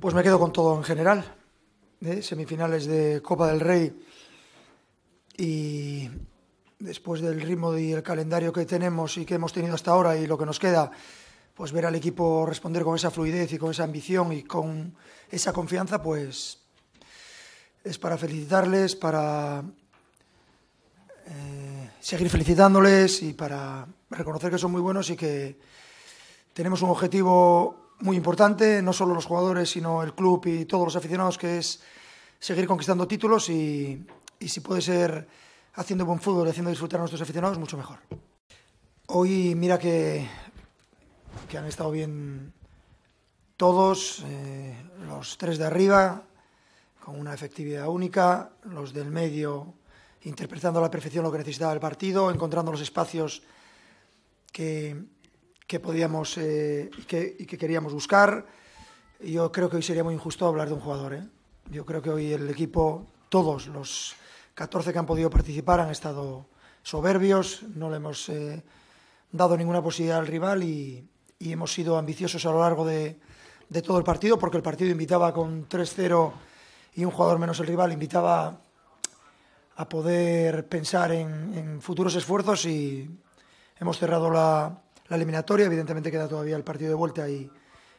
Pues me quedo con todo en general. ¿eh? Semifinales de Copa del Rey y después del ritmo y el calendario que tenemos y que hemos tenido hasta ahora y lo que nos queda, pues ver al equipo responder con esa fluidez y con esa ambición y con esa confianza, pues es para felicitarles, para eh, seguir felicitándoles y para reconocer que son muy buenos y que tenemos un objetivo muy importante, no solo los jugadores, sino el club y todos los aficionados, que es seguir conquistando títulos y, si puede ser haciendo buen fútbol y haciendo disfrutar a nuestros aficionados, mucho mejor. Hoy mira que, que han estado bien todos, eh, los tres de arriba, con una efectividad única, los del medio interpretando a la perfección lo que necesitaba el partido, encontrando los espacios que, que podíamos eh, y, que, que, queríamos buscar. Yo creo que hoy sería muy injusto hablar de un jugador. ¿eh? Yo creo que hoy el equipo, todos los 14 que han podido participar, han estado soberbios, no le hemos eh, dado ninguna posibilidad al rival y, y, hemos sido ambiciosos a lo largo de, de todo el partido, porque el partido invitaba con 3-0 y un jugador menos el rival, invitaba a poder pensar en, en futuros esfuerzos y hemos cerrado la, la eliminatoria. Evidentemente queda todavía el partido de vuelta y,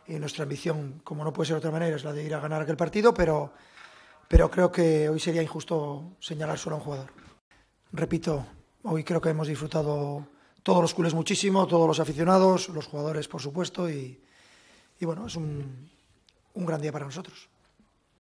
nuestra ambición, como no puede ser de otra manera, es la de ir a ganar aquel partido, pero, pero creo que hoy sería injusto señalar solo a un jugador. Repito, hoy creo que hemos disfrutado todos los culés muchísimo, todos los aficionados, los jugadores, por supuesto, y, y bueno, es un, un gran día para nosotros.